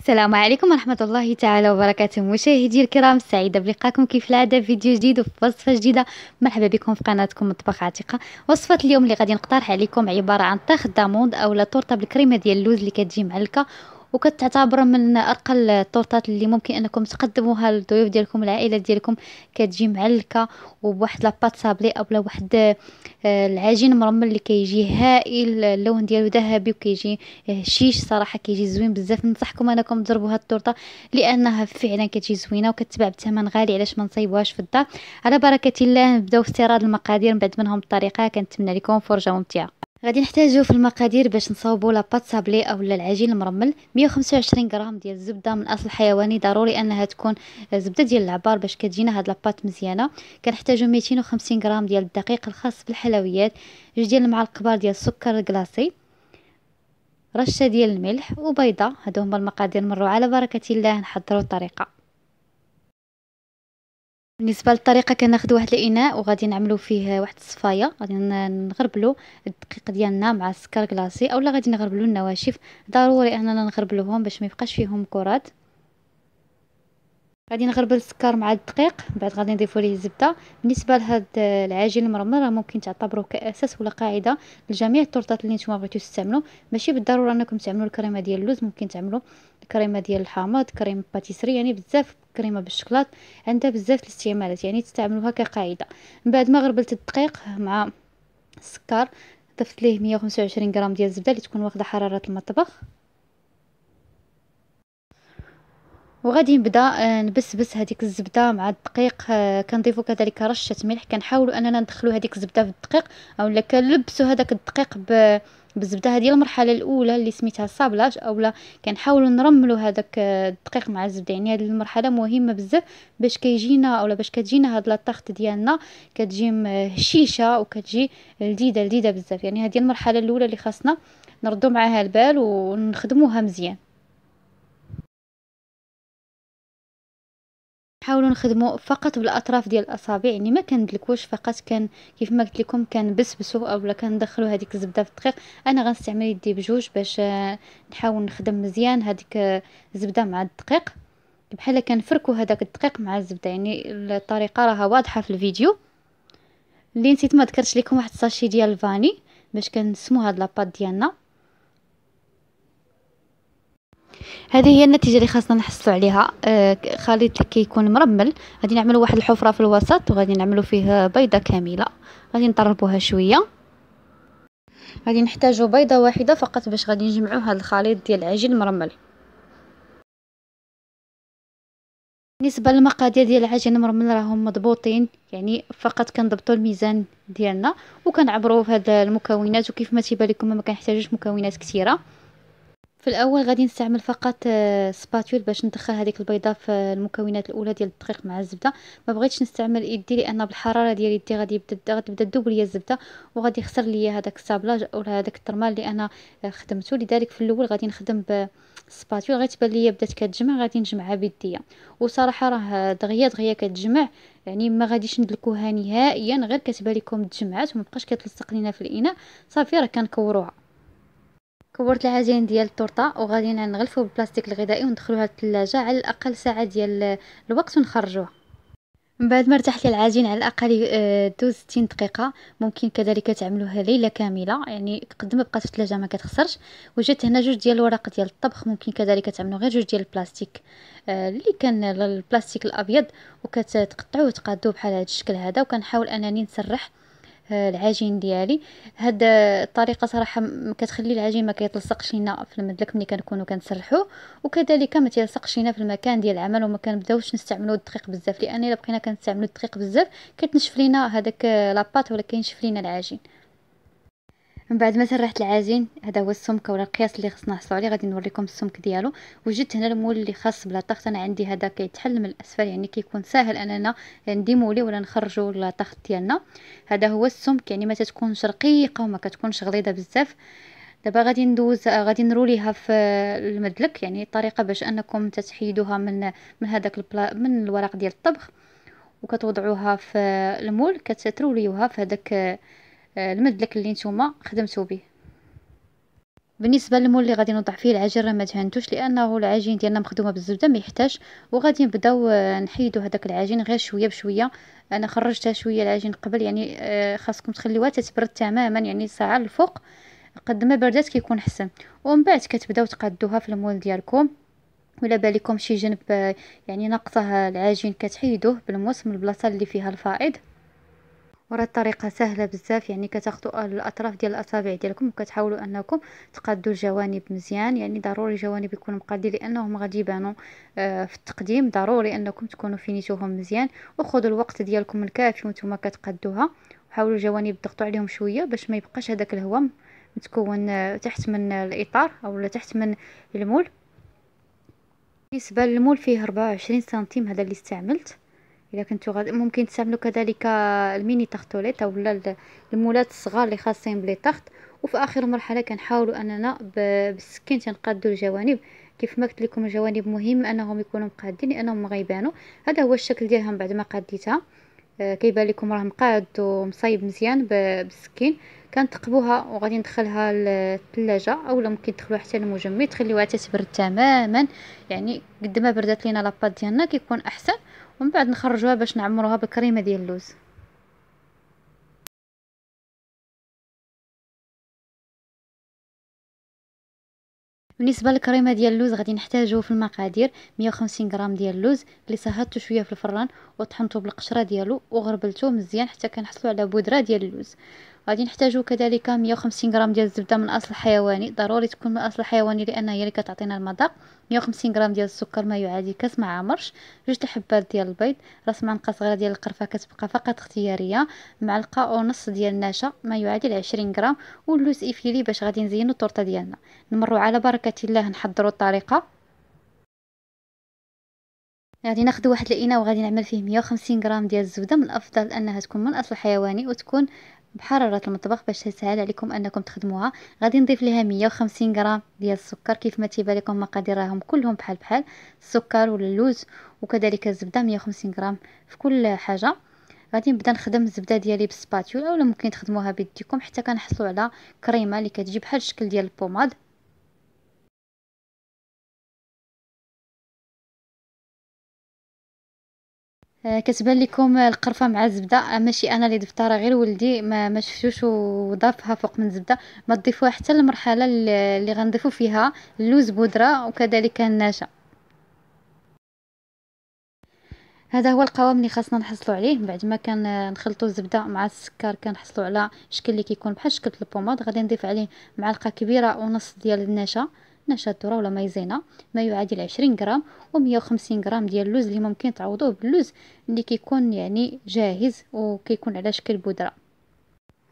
السلام عليكم ورحمة الله تعالى وبركاته مشاهدي الكرام سعيدة بلقاكم كيف العادة في فيديو جديد وفي وصفة جديدة مرحبا بكم في قناتكم مطبخ عتيقة وصفة اليوم اللي غادي نقترح عليكم عبارة عن طاخ داموند أو لا تورتة بالكريمة ديال اللوز اللي كتجي معلكة وكتعتبر من ارقى التورتات اللي ممكن انكم تقدموها للضيوف ديالكم العائله ديالكم كتجي معلكه وبواحد لاباط صابلي اولا واحد آه، العجين مرمل اللي كيجي هائل اللون ديالو ذهبي وكيجي آه، شيش صراحه كيجي زوين بزاف ننصحكم انكم تجربوا هاد التورته لانها فعلا كتجي زوينه وكتباع بثمن غالي علاش ما نصيبوهاش في الدار على بركه الله نبداو استيراد المقادير من بعد منهم الطريقه كنتمنى لكم فرجه ممتعه غادي نحتاجو في المقادير باش نصاوبو لاباط سابلي اولا العجين المرمل 125 غرام ديال الزبده من اصل حيواني ضروري انها تكون زبده ديال العبار باش كتجينا هاد لاباط مزيانه كنحتاجو 250 غرام ديال الدقيق الخاص بالحلويات جوج ديال المعالق كبار ديال السكر الكلاصي رشه ديال الملح وبيضه هادو هما المقادير مروا على بركه الله نحضروا الطريقه بالنسبه للطريقه كناخذ واحد الاناء وغادي نعملو فيه واحد الصفايه غادي نغربلو الدقيق ديالنا مع السكر كلاصي اولا غادي نغربلو النواشف ضروري اننا نغربلوهم باش ما يبقاش فيهم كرات غادي نغربل السكر مع الدقيق بعد غادي نضيفو ليه الزبده بالنسبه لهاد العجين المرمر راه ممكن تعتبروه كاساس ولا قاعده لجميع التورتات اللي نتوما بغيتو تستعملو ماشي بالضروره انكم تعملو الكريمه ديال اللوز ممكن تعملو الكريمه ديال الحامض كريم باتيسري يعني بزاف كريمه بالشوكولات عندها بزاف الاستعمالات يعني تستعملوها كقاعده من بعد ما غربلت الدقيق مع السكر ضفت ليه 125 غرام ديال الزبده اللي تكون واخده حراره المطبخ وغادي نبدا آه، نبسبس هذيك الزبده مع الدقيق آه، كنضيفو كذلك رشه ملح كنحاولوا اننا ندخلو هذيك الزبده في الدقيق اولا كنلبسو هذاك الدقيق ب بالزبده هذه المرحله الاولى اللي سميتها صابلاج اولا كنحاولوا نرملو هذاك آه، الدقيق مع الزبده يعني هذه المرحله مهمه بزاف باش كيجينا اولا باش كتجينا هاد لاطارت ديالنا كتجي هشيشه وكتجي لذيذه لذيذه بزاف يعني هذه المرحله الاولى اللي خاصنا نردو معاها البال ونخدموها مزيان حاولوا نخدموا فقط بالاطراف ديال الاصابع يعني ما كندلكوش فقط كان كيف ما قلت لكم كنبسبسو اولا كندخلوا هذيك الزبده في الدقيق انا غنستعمل يدي بجوج باش آه، نحاول نخدم مزيان هذيك الزبده مع الدقيق بحال كنفركو هذاك الدقيق مع الزبده يعني الطريقه راها واضحه في الفيديو اللي نسيت ما ذكرتش لكم واحد الساشي ديال الفاني باش كنسمو هاد لاباط ديالنا هذه هي النتيجه اللي خاصنا نحصلوا عليها آه خليط اللي كيكون مرمل غادي نعملوا واحد الحفره في الوسط وغادي نعملوا فيه بيضه كامله غادي نطربوها شويه غادي نحتاجوا بيضه واحده فقط باش غادي نجمعوا هذا الخليط ديال العجين مرمل بالنسبه للمقادير ديال العجين المرمل راهم مضبوطين يعني فقط كنضبطوا الميزان ديالنا وكنعبروا في هذه المكونات وكيف ما تيبان لكم ما كنحتاجوش مكونات كثيره في الاول غادي نستعمل فقط آه، سباتول باش ندخل هذيك البيضه في المكونات الاولى ديال الدقيق مع الزبده ما بغيتش نستعمل يدي لان بالحراره ديال يدي غادي يبدا غتبدا تذوب ليا الزبده وغادي يخسر ليا هذاك الصابلاج ولا هذاك الترمال اللي انا آه، خدمته لذلك في الاول غادي نخدم غير تبان ليا بدات كتجمع غادي نجمعها بيديا وصراحه راه دغيا دغيا كتجمع يعني ما غاديش ندلكوها نهائيا غير كتبان لكم تجمعات وما بقاش كتلصق لينا في الاناء صافي راه كنكوروها كبرت العجين ديال التورطه وغادي نغلفو بالبلاستيك الغذائي وندخلوها للثلاجه على الاقل ساعه ديال الوقت ونخرجوها من بعد ما ارتاح لي العجين على الاقل آه، دوز 60 دقيقه ممكن كذلك تعملوها ليله كامله يعني قد ما بقات في الثلاجه ما كتخسرش وجدت هنا جوج ديال الورق ديال الطبخ ممكن كذلك تعملوا غير جوج ديال البلاستيك آه، اللي كان البلاستيك الابيض وكتقطعوه وتقادوه بحال هذا الشكل هذا وكنحاول انني نسرح العجين ديالي هاد الطريقه صراحه كتخلي العجين ما كيتلصقش لينا في المدلك ملي كنكونوا كنسرحوه وكذلك ما تيلصقش لينا في المكان ديال العمل وما كنبداوش نستعملوا الدقيق بزاف لان الا بقينا كنستعملوا الدقيق بزاف كتنشف لينا هذاك لاباط ولا كينشف لينا العجين من بعد ما سرحت العجين هذا هو السمك ولا القياس اللي خصنا نحصلوا عليه غادي نوريكم السمك ديالو وجدت هنا المول اللي خاص بلاطاخت انا عندي هذا كيتحل من الاسفل يعني كيكون ساهل اننا نديمو ليه ولا نخرجوا لاطاخت ديالنا هذا هو السمك يعني ما تتكونش رقيقه وما كتكونش غليظه بزاف دابا غادي ندوز غادي نروليها في المدلك يعني الطريقه باش انكم تتحيدوها من من هذاك البلا من الورق ديال الطبخ وكتوضعوها في المول كتروليوها في هذاك آه، المدلك اللي نتوما خدمتو به بالنسبه للمول اللي غادي نوضع فيه العجين راه ما تهنتوش لانه العجين ديالنا مخدومه بالزبده ما يحتاج وغادي نبداو آه، نحيدو هذاك العجين غير شويه بشويه انا خرجتها شويه العجين قبل يعني آه، خاصكم تخليوها تتبرد تماما يعني ساعه الفوق قد ما بردات كيكون احسن ومن بعد كتبداو تقادوها في المول ديالكم ولا بالكم شي جنب يعني ناقصه العجين كتحيدوه بالموس من البلاصه اللي فيها الفائض وراه الطريقه سهله بزاف يعني كتاخذوا الاطراف ديال الاصابع ديالكم وكتحاولوا انكم تقادوا الجوانب مزيان يعني ضروري الجوانب يكونوا مقادين لانهم غادي يبانوا آه، في التقديم ضروري انكم تكونوا فينيتوهم مزيان وخذوا الوقت ديالكم الكافي وانتم كتقادوها وحاولوا الجوانب تضغطوا عليهم شويه باش ما يبقاش هذاك الهواء متكون آه، تحت من الاطار او تحت من المول بالنسبه للمول فيه 24 سنتيم هذا اللي استعملت الا كنتو غادي ممكن تستعملوا كذلك الميني تخطوليط اولا المولات الصغار اللي خاصين بلي تخط وفي اخر مرحله كنحاولوا اننا بالسكين تنقادوا الجوانب كيف ما قلت لكم الجوانب مهم انهم يكونوا مقادين لانهم غيبانوا هذا هو الشكل ديالهم بعد ما قديتها آه، كيبان لكم راه مقاد ومصايب مزيان بالسكين كنتقبوها وغادي ندخلها للثلاجه اولا ممكن تدخلوها حتى للمجمد تخليوها تتبرد تماما يعني قد ما بردات لينا لاباط ديالنا كيكون احسن ومن بعد نخرجوها باش نعمروها بكريمه ديال اللوز بالنسبه للكريمه ديال اللوز غادي نحتاجو في المقادير 150 غرام ديال اللوز اللي صهدته شويه في الفران وطحنته بالقشره ديالو وغربلته مزيان حتى كنحصلوا على بودره ديال اللوز غادي نحتاجو كذلك 150 غرام ديال الزبده من اصل حيواني ضروري تكون من اصل حيواني لان هي اللي كتعطينا المذاق 150 غرام ديال السكر ما يعادل كاس مع عمرش جوج حبات ديال البيض راس معلقه صغيره ديال القرفه كتبقى فقط اختياريه معلقه ونص ديال النشا ما يعادل 20 غرام واللوز افيلي باش غادي نزينو التورته ديالنا نمروا على بركه الله نحضروا الطريقه غادي ناخذ واحد الاناء وغادي نعمل فيه 150 غرام ديال الزبده من الافضل انها تكون من اصل حيواني وتكون بحرارة المطبخ باش تسهل عليكم انكم تخدموها غادي نضيف لها 150 غرام ديال السكر كيف ما تيبان لكم مقادير راهم كلهم بحال بحال السكر ولا اللوز وكذلك الزبدة 150 غرام في كل حاجة غادي نبدا نخدم الزبده ديالي بالسباتولا ولا ممكن تخدموها بيديكم حتى كنحصلوا على كريمه اللي كتجي بحال الشكل ديال البوماد آه، كتبان لكم القرفه مع الزبده آه، ماشي انا اللي ضفتها غير ولدي ما ما شفتوش وضافها فوق من الزبده ما تضيفوها حتى المرحله اللي غنضيفو فيها اللوز بودره وكذلك النشا هذا هو القوام اللي خاصنا نحصلوا عليه بعد ما كان نخلطوا الزبده مع السكر كنحصلوا على شكل اللي كيكون بحال شكل البوماد غادي نضيف عليه معلقه كبيره ونص ديال النشا 12 ذره ولا مايزينا ما يعادل 20 غرام و150 غرام ديال اللوز اللي ممكن تعوضوه باللوز اللي كيكون يعني جاهز وكيكون على شكل بودره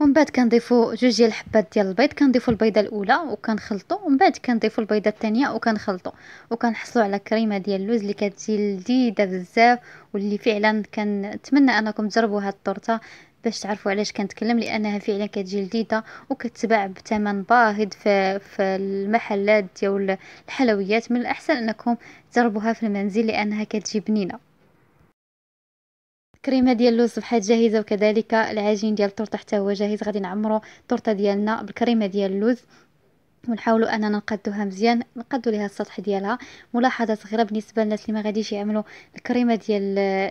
ومن بعد كنضيفوا جوج ديال الحبات ديال البيض كنضيفوا البيضه الاولى وكنخلطوا ومن بعد كنضيفوا البيضه الثانيه وكنخلطوا وكنحصلوا على كريمه ديال اللوز اللي كتجي لذيذه بزاف واللي فعلا كنتمنى انكم تجربوا هاد الطورته باش تعرفوا علاش كنتكلم لانها فعلا كتجي لذيذه وكتباع بثمن باهظ في, في المحلات ديال الحلويات من الاحسن انكم تجربوها في المنزل لانها كتجي بنينه الكريمه ديال اللوز بحال جاهزه وكذلك العجين ديال التورته حتى هو جاهز غادي نعمرو التورته ديالنا بالكريمه ديال اللوز ونحاولوا اننا نقدوها مزيان نقدوا ليها السطح ديالها ملاحظه صغيره بالنسبه للناس اللي ما غاديش يعملوا الكريمه ديال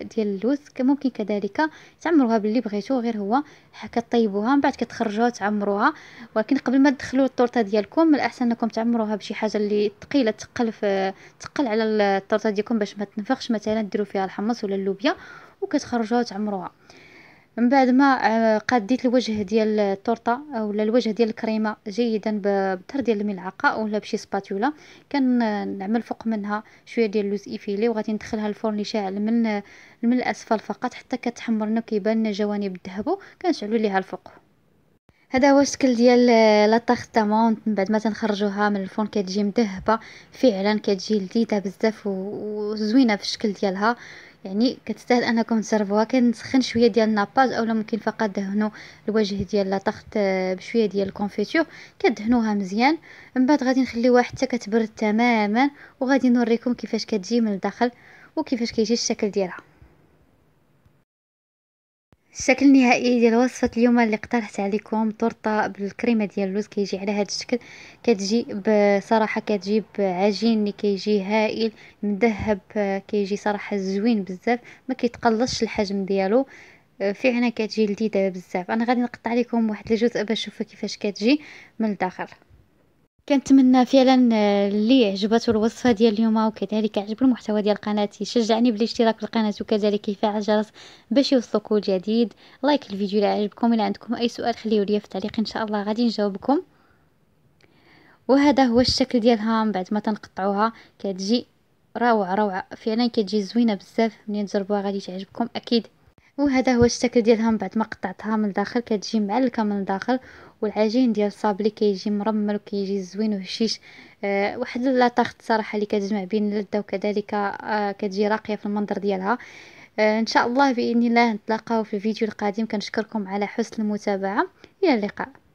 ديال اللوز ممكن كذلك تعمروها باللي بغيتو غير هو كطيبوها من بعد كتخرجوها تعمروها ولكن قبل ما تدخلوا التورته ديالكم من الاحسن انكم تعمروها بشي حاجه اللي ثقيله تقل في تقل على التورته ديالكم باش ما تنفخش مثلا ديروا فيها الحمص ولا اللوبيا وكتخرجوها تعمروها من بعد ما آه، قديت الوجه ديال التورطه اولا الوجه ديال الكريمه جيدا بتر ديال الملعقه اولا بشي سباتولا كنعمل آه، فوق منها شويه ديال اللوز ايفيلي وغادي ندخلها الفرن شاعل من آه، من الاسفل فقط حتى كتحمر لنا كيبان جوانب الذهب كنشعلوا ليها الفوق هذا هو الشكل ديال لا من بعد ما تنخرجوها من الفرن كتجي مذهبه فعلا كتجي لذيذه بزاف وزوينه في الشكل ديالها يعني كتستاهل انكم تسرفوها كنسخن شويه ديال الناباج اولا ممكن فقط دهنوا الوجه ديال لاطاخت بشويه آه، ديال الكونفيتور كدهنوها مزيان من بعد غادي نخليوها حتى كتبرد تماما وغادي نوريكم كيفاش كتجي من الداخل وكيفاش كيجي الشكل ديالها الشكل النهائي ديال وصفه اليوم اللي اقترحت عليكم طرطه بالكريمه ديال اللوز كيجي على هذا الشكل كتجي بصراحه كتجي بعجين اللي كيجي هائل مذهب كيجي صراحه زوين بزاف ما كيتقلصش الحجم ديالو فعلا كتجي لذيذه بزاف انا غادي نقطع لكم واحد الجزء باش تشوفوا كيفاش كتجي من الداخل كنتمنى فعلا آه، اللي عجبته الوصفه ديال اليوم وكذلك عجب المحتوى ديال قناتي شجعني بالاشتراك في القناه وكذلك فعل الجرس باش يوصلكم الجديد لايك الفيديو الى عجبكم الى عندكم اي سؤال خليه لي في التعليق ان شاء الله غادي نجاوبكم وهذا هو الشكل ديالها من بعد ما تنقطعوها كتجي روعه روعه فعلا كتجي زوينه بزاف ملي تجربوها غادي تعجبكم اكيد وهذا هو الشكل ديالها من بعد ما قطعتها من الداخل كتجي معلكه من الداخل والعجين ديال الصابلي كيجي مرمل وكيجي زوين وهشيش أه واحد لاطاخت صراحه اللي كتجمع بين اللذه وكذلك أه كتجي راقيه في المنظر ديالها أه ان شاء الله باذن الله نتلاقاو في الفيديو القادم كنشكركم على حسن المتابعه الى اللقاء